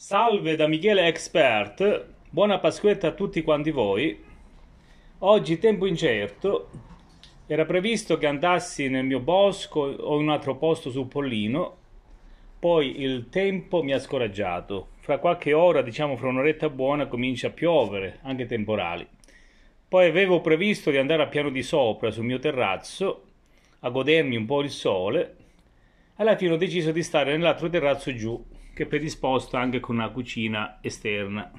Salve da Michele Expert, buona Pasquetta a tutti quanti voi. Oggi tempo incerto, era previsto che andassi nel mio bosco o in un altro posto sul pollino, poi il tempo mi ha scoraggiato. Fra qualche ora, diciamo fra un'oretta buona, comincia a piovere, anche temporali. Poi avevo previsto di andare a piano di sopra sul mio terrazzo a godermi un po' il sole. Alla fine ho deciso di stare nell'altro terrazzo giù, che predisposta anche con una cucina esterna.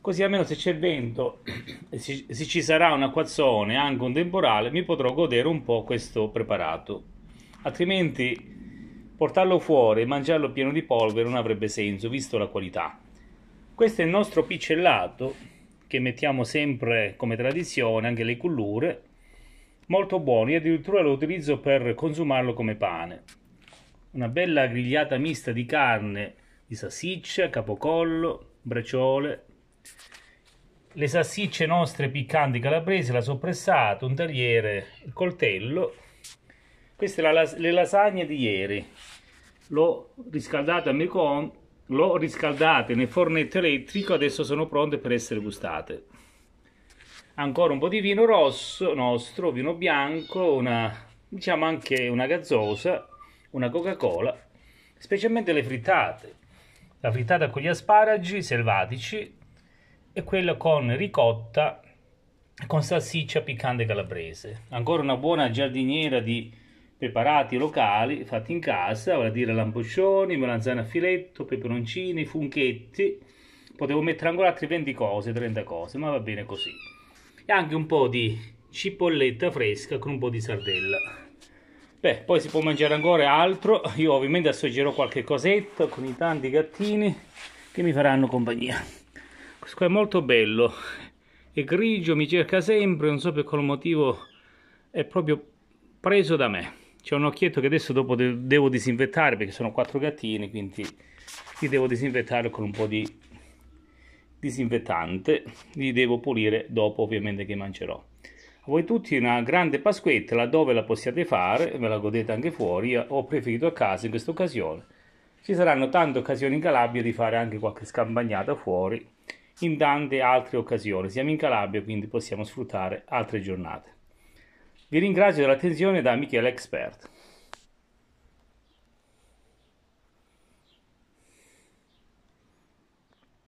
Così almeno se c'è il vento e se ci sarà un acquazzone, anche un temporale, mi potrò godere un po' questo preparato. Altrimenti portarlo fuori e mangiarlo pieno di polvere non avrebbe senso, visto la qualità. Questo è il nostro piccellato che mettiamo sempre come tradizione, anche le cullure, molto buono, io addirittura lo utilizzo per consumarlo come pane una bella grigliata mista di carne, di salsiccia, capocollo, braciole. Le salsicce nostre piccanti calabrese, la soppressata, un tagliere, il coltello. Queste sono le lasagne di ieri. L'ho riscaldata a microonde l'ho riscaldate nel fornetto elettrico, adesso sono pronte per essere gustate. Ancora un po' di vino rosso nostro, vino bianco, una diciamo anche una gazzosa una Coca-Cola, specialmente le frittate. La frittata con gli asparagi selvatici e quella con ricotta con salsiccia piccante calabrese. Ancora una buona giardiniera di preparati locali fatti in casa, vale a dire lampoccioni, melanzane a filetto, peperoncini, funchetti. Potevo mettere ancora altre 20 cose, 30 cose, ma va bene così. E anche un po' di cipolletta fresca con un po' di sardella. Beh, poi si può mangiare ancora altro. Io ovviamente assaggerò qualche cosetta con i tanti gattini che mi faranno compagnia. Questo qua è molto bello. È grigio, mi cerca sempre, non so per quale motivo è proprio preso da me. C'è un occhietto che adesso dopo devo disinfettare perché sono quattro gattini, quindi li devo disinfettare con un po' di disinfettante. Li devo pulire dopo ovviamente che mangerò. A voi tutti una grande Pasquetta laddove la possiate fare, ve la godete anche fuori, Io ho preferito a casa in questa occasione. Ci saranno tante occasioni in Calabria di fare anche qualche scampagnata fuori, in tante altre occasioni. Siamo in Calabria, quindi possiamo sfruttare altre giornate. Vi ringrazio dell'attenzione da Michele Expert.